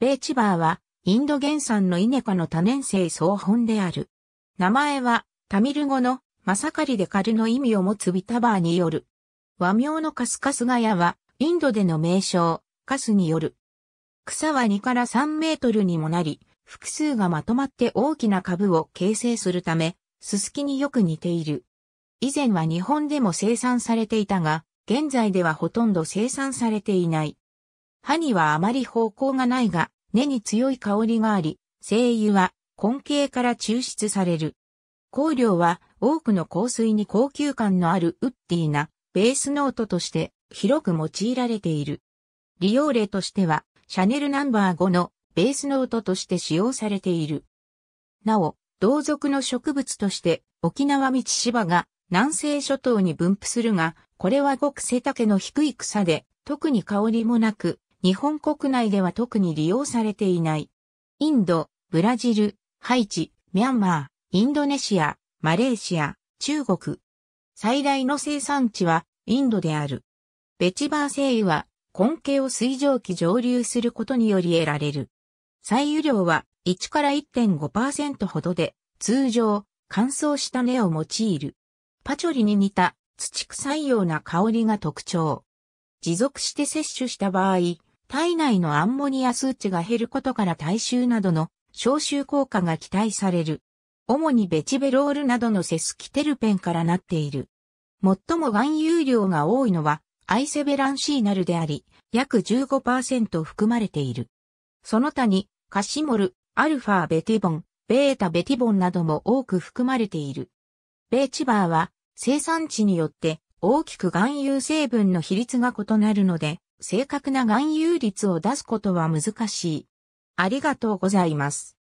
ベーチバーは、インド原産のイネ科の多年生草本である。名前は、タミル語の、マサカリデカルの意味を持つビタバーによる。和名のカスカスガヤは、インドでの名称、カスによる。草は2から3メートルにもなり、複数がまとまって大きな株を形成するため、ススキによく似ている。以前は日本でも生産されていたが、現在ではほとんど生産されていない。歯にはあまり方向がないが、根に強い香りがあり、精油は根茎から抽出される。香料は多くの香水に高級感のあるウッディなベースノートとして広く用いられている。利用例としては、シャネルナンバー5のベースノートとして使用されている。なお、同族の植物として沖縄道芝が南西諸島に分布するが、これはごく背丈の低い草で、特に香りもなく、日本国内では特に利用されていない。インド、ブラジル、ハイチ、ミャンマー、インドネシア、マレーシア、中国。最大の生産地はインドである。ベチバー製油は根茎を水蒸気蒸留することにより得られる。採油量は1から1.5%ほどで、通常、乾燥した根を用いる。パチョリに似た土臭いような香りが特徴。持続して摂取した場合、体内のアンモニア数値が減ることから体臭などの消臭効果が期待される。主にベチベロールなどのセスキテルペンからなっている。最も含有量が多いのはアイセベランシーナルであり、約15%含まれている。その他にカシモル、アルファベティボン、ベータベティボンなども多く含まれている。ベーチバーは生産地によって大きく含有成分の比率が異なるので、正確な含有率を出すことは難しい。ありがとうございます。